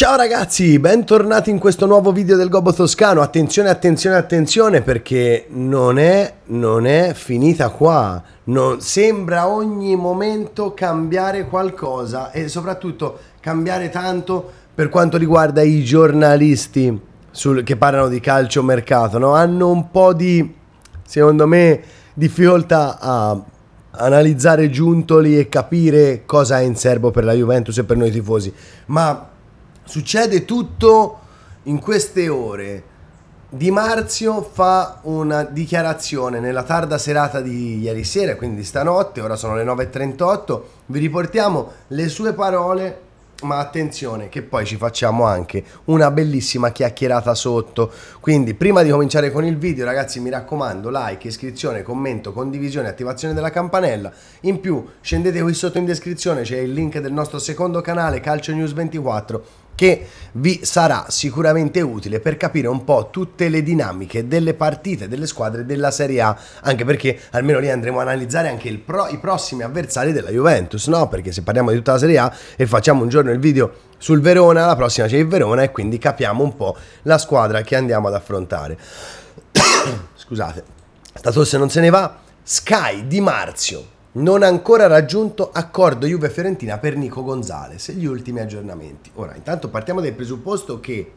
Ciao ragazzi, bentornati in questo nuovo video del Gobbo Toscano. Attenzione, attenzione, attenzione perché non è, non è finita qua. Non, sembra ogni momento cambiare qualcosa e soprattutto cambiare tanto per quanto riguarda i giornalisti sul, che parlano di calcio mercato. No? Hanno un po' di, secondo me, difficoltà a analizzare Giuntoli e capire cosa è in serbo per la Juventus e per noi tifosi. Ma Succede tutto in queste ore. Di Marzio fa una dichiarazione nella tarda serata di ieri sera, quindi stanotte, ora sono le 9.38, vi riportiamo le sue parole, ma attenzione che poi ci facciamo anche una bellissima chiacchierata sotto. Quindi prima di cominciare con il video ragazzi mi raccomando like, iscrizione, commento, condivisione, attivazione della campanella. In più scendete qui sotto in descrizione, c'è il link del nostro secondo canale Calcio News 24 che vi sarà sicuramente utile per capire un po' tutte le dinamiche delle partite delle squadre della Serie A, anche perché almeno lì andremo a analizzare anche pro, i prossimi avversari della Juventus, no? Perché se parliamo di tutta la Serie A e facciamo un giorno il video sul Verona, la prossima c'è il Verona e quindi capiamo un po' la squadra che andiamo ad affrontare. Scusate, sta tosse non se ne va. Sky di Marzio non ancora raggiunto accordo Juve-Fiorentina per Nico Gonzalez. Gli ultimi aggiornamenti. Ora, intanto partiamo dal presupposto che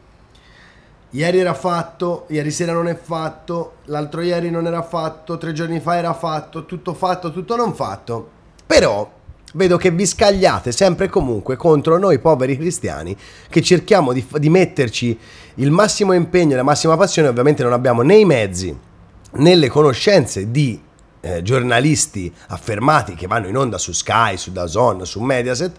ieri era fatto, ieri sera non è fatto, l'altro ieri non era fatto, tre giorni fa era fatto, tutto fatto, tutto non fatto. Però vedo che vi scagliate sempre e comunque contro noi poveri cristiani che cerchiamo di, di metterci il massimo impegno e la massima passione. Ovviamente non abbiamo né i mezzi né le conoscenze di eh, giornalisti affermati che vanno in onda su Sky, su Dazon, su Mediaset,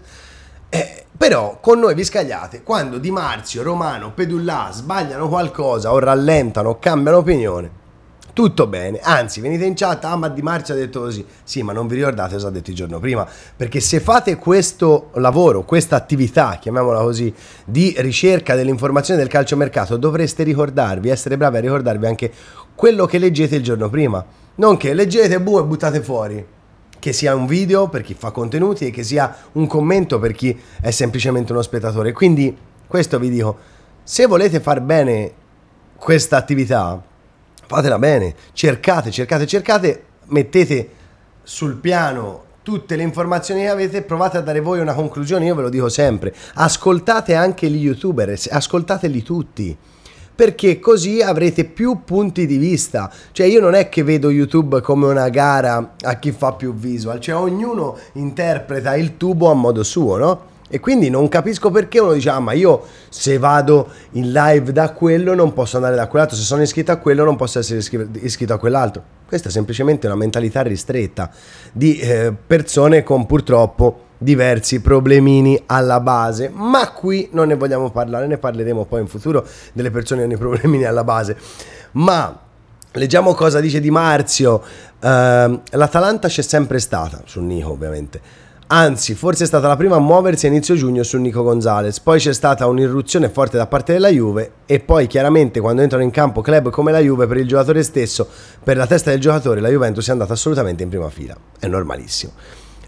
eh, però con noi vi scagliate quando Di Marzio, Romano, Pedullà sbagliano qualcosa o rallentano o cambiano opinione. Tutto bene, anzi venite in chat, ah ma Di Marzio ha detto così, sì ma non vi ricordate cosa ha detto il giorno prima, perché se fate questo lavoro, questa attività, chiamiamola così, di ricerca dell'informazione del calciomercato, dovreste ricordarvi, essere bravi a ricordarvi anche quello che leggete il giorno prima Nonché leggete Boo e buttate fuori. Che sia un video per chi fa contenuti e che sia un commento per chi è semplicemente uno spettatore. Quindi, questo vi dico, se volete far bene questa attività, fatela bene, cercate, cercate, cercate, mettete sul piano tutte le informazioni che avete, provate a dare voi una conclusione, io ve lo dico sempre, ascoltate anche gli youtuber, ascoltateli tutti perché così avrete più punti di vista. Cioè io non è che vedo YouTube come una gara a chi fa più visual, cioè ognuno interpreta il tubo a modo suo, no? E quindi non capisco perché uno dice, ah ma io se vado in live da quello non posso andare da quell'altro, se sono iscritto a quello non posso essere iscritto a quell'altro. Questa è semplicemente una mentalità ristretta di eh, persone con purtroppo diversi problemini alla base, ma qui non ne vogliamo parlare, ne parleremo poi in futuro delle persone con i problemini alla base. Ma leggiamo cosa dice Di Marzio, uh, l'Atalanta c'è sempre stata, su Nico ovviamente. Anzi, forse è stata la prima a muoversi a inizio giugno su Nico Gonzalez, poi c'è stata un'irruzione forte da parte della Juve e poi chiaramente quando entrano in campo club come la Juve per il giocatore stesso, per la testa del giocatore, la Juventus è andata assolutamente in prima fila. È normalissimo.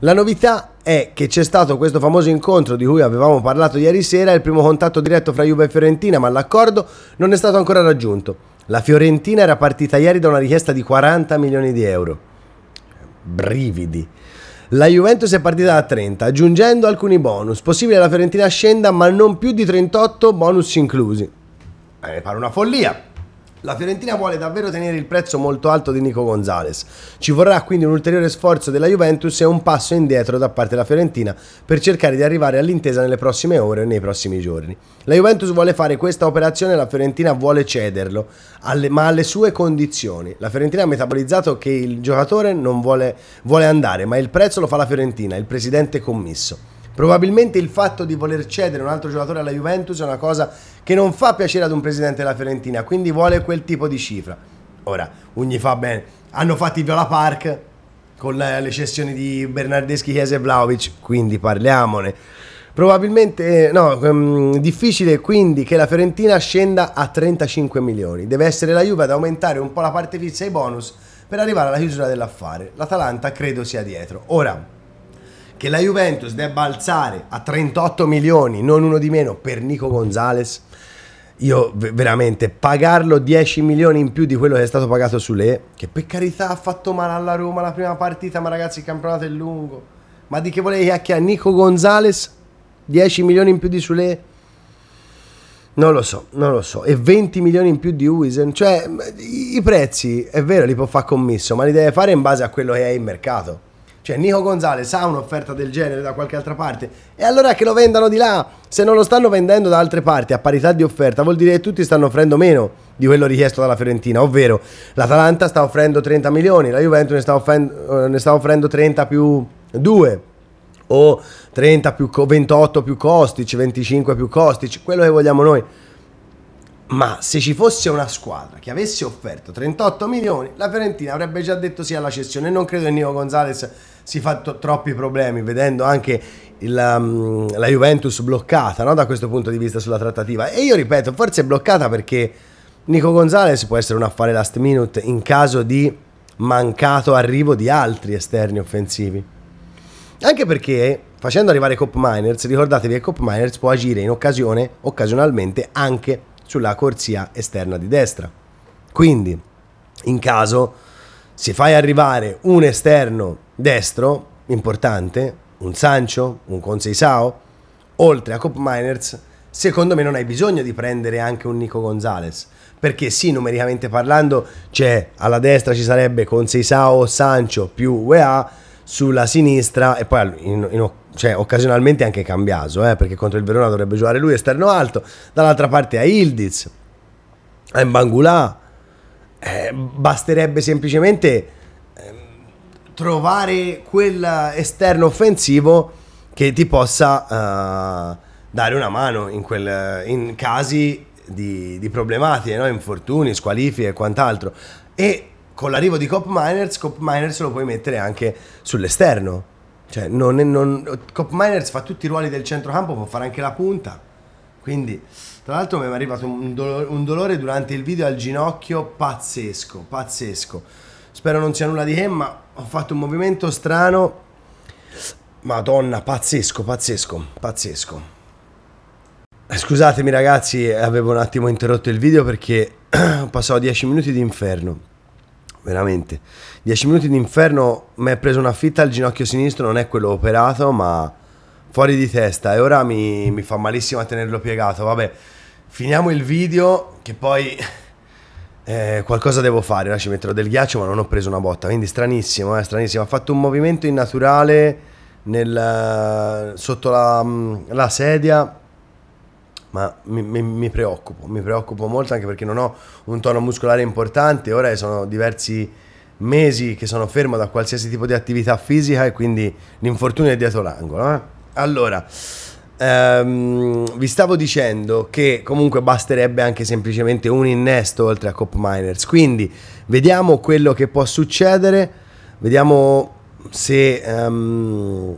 La novità è che c'è stato questo famoso incontro di cui avevamo parlato ieri sera, il primo contatto diretto fra Juve e Fiorentina, ma l'accordo non è stato ancora raggiunto. La Fiorentina era partita ieri da una richiesta di 40 milioni di euro. Brividi. La Juventus è partita da 30, aggiungendo alcuni bonus. Possibile la Fiorentina scenda, ma non più di 38 bonus inclusi. Eh, mi pare una follia, la Fiorentina vuole davvero tenere il prezzo molto alto di Nico Gonzalez. Ci vorrà quindi un ulteriore sforzo della Juventus e un passo indietro da parte della Fiorentina per cercare di arrivare all'intesa nelle prossime ore e nei prossimi giorni. La Juventus vuole fare questa operazione e la Fiorentina vuole cederlo, ma alle sue condizioni. La Fiorentina ha metabolizzato che il giocatore non vuole, vuole andare, ma il prezzo lo fa la Fiorentina, il presidente commisso. Probabilmente il fatto di voler cedere un altro giocatore alla Juventus è una cosa che non fa piacere ad un presidente della Fiorentina, quindi vuole quel tipo di cifra. Ora, ogni fa bene. Hanno fatto i Viola Park con le cessioni di Bernardeschi, Chiesa e Vlaovic, quindi parliamone. Probabilmente, eh, no, ehm, difficile quindi che la Fiorentina scenda a 35 milioni. Deve essere la Juve ad aumentare un po' la parte fissa e i bonus per arrivare alla chiusura dell'affare. L'Atalanta credo sia dietro. Ora, che la Juventus debba alzare a 38 milioni, non uno di meno, per Nico Gonzalez, io veramente pagarlo 10 milioni in più di quello che è stato pagato su Lee, che per carità ha fatto male alla Roma la prima partita, ma ragazzi il campionato è lungo. Ma di che volevi chiacchierare? Nico Gonzalez 10 milioni in più di su Sule? Non lo so, non lo so. E 20 milioni in più di Uisen? Cioè, i prezzi, è vero, li può fare commesso, ma li deve fare in base a quello che è in mercato. Cioè, Nico Gonzalez ha un'offerta del genere da qualche altra parte. E allora che lo vendano di là? Se non lo stanno vendendo da altre parti a parità di offerta, vuol dire che tutti stanno offrendo meno di quello richiesto dalla Fiorentina. Ovvero, l'Atalanta sta offrendo 30 milioni, la Juventus ne sta, offrendo, eh, ne sta offrendo 30 più 2 o 30 più 28 più Kostic, 25 più Kostic, quello che vogliamo noi. Ma se ci fosse una squadra che avesse offerto 38 milioni, la Fiorentina avrebbe già detto sì alla cessione. Non credo che Nico Gonzalez si fa troppi problemi, vedendo anche il, um, la Juventus bloccata no? da questo punto di vista sulla trattativa. E io ripeto, forse è bloccata perché Nico Gonzalez può essere un affare last minute in caso di mancato arrivo di altri esterni offensivi. Anche perché facendo arrivare Cop Miners, ricordatevi che Cop Miners può agire in occasione, occasionalmente anche sulla corsia esterna di destra. Quindi, in caso, se fai arrivare un esterno destro importante, un Sancho, un Conceisao, oltre a Cop Miners, secondo me non hai bisogno di prendere anche un Nico Gonzalez. Perché sì, numericamente parlando, c'è alla destra ci sarebbe Conceisao, Sancho più UEA, sulla sinistra e poi in, in, cioè, occasionalmente anche Cambiaso, eh, perché contro il Verona dovrebbe giocare lui esterno alto, dall'altra parte a Ildiz, a Mbangulà, eh, basterebbe semplicemente eh, trovare quell'esterno offensivo che ti possa eh, dare una mano in, quel, in casi di, di problematiche, no? infortuni, squalifiche e quant'altro. E con l'arrivo di Cop Miners, Cop Miners lo puoi mettere anche sull'esterno. Cioè, non è, non, Cop Miners fa tutti i ruoli del centrocampo, può fare anche la punta. Quindi, tra l'altro, mi è arrivato un dolore, un dolore durante il video al ginocchio pazzesco, pazzesco. Spero non sia nulla di che, ma ho fatto un movimento strano. Madonna, pazzesco, pazzesco, pazzesco. Eh, scusatemi ragazzi, avevo un attimo interrotto il video perché ho passato 10 minuti di inferno veramente. 10 minuti d'inferno, mi è preso una fitta al ginocchio sinistro, non è quello operato, ma fuori di testa. E ora mi, mi fa malissimo a tenerlo piegato. Vabbè, finiamo il video, che poi eh, qualcosa devo fare. Ora ci metterò del ghiaccio, ma non ho preso una botta. Quindi stranissimo, eh, stranissimo. Ha fatto un movimento innaturale nel, sotto la, la sedia ma mi, mi, mi, preoccupo, mi preoccupo molto anche perché non ho un tono muscolare importante, ora sono diversi mesi che sono fermo da qualsiasi tipo di attività fisica e quindi l'infortunio è dietro l'angolo. Eh? Allora, ehm, vi stavo dicendo che comunque basterebbe anche semplicemente un innesto oltre a Cop Miners, quindi vediamo quello che può succedere, vediamo se... Ehm,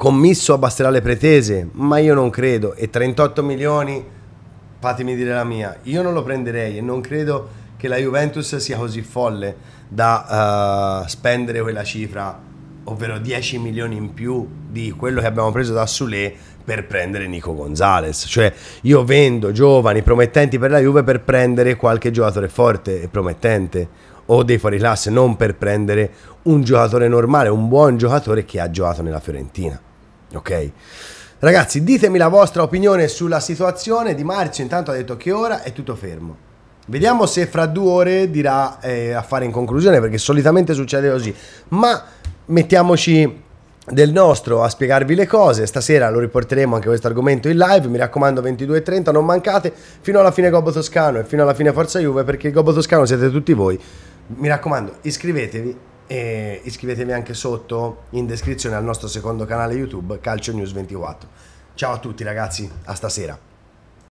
commisso abbasserà le pretese, ma io non credo. E 38 milioni, fatemi dire la mia, io non lo prenderei e non credo che la Juventus sia così folle da uh, spendere quella cifra, ovvero 10 milioni in più di quello che abbiamo preso da Sule per prendere Nico Gonzalez. Cioè, io vendo giovani promettenti per la Juve per prendere qualche giocatore forte e promettente o dei fuori classe, non per prendere un giocatore normale, un buon giocatore che ha giocato nella Fiorentina. Ok? Ragazzi, ditemi la vostra opinione sulla situazione di Marzio. Intanto ha detto che ora è tutto fermo. Vediamo se fra due ore dirà eh, fare in conclusione, perché solitamente succede così. Ma mettiamoci del nostro a spiegarvi le cose. Stasera lo riporteremo anche questo argomento in live. Mi raccomando, 22.30, non mancate fino alla fine Gobbo Toscano e fino alla fine Forza Juve, perché Gobbo Toscano siete tutti voi. Mi raccomando, iscrivetevi e iscrivetevi anche sotto in descrizione al nostro secondo canale YouTube Calcio News 24. Ciao a tutti ragazzi, a stasera.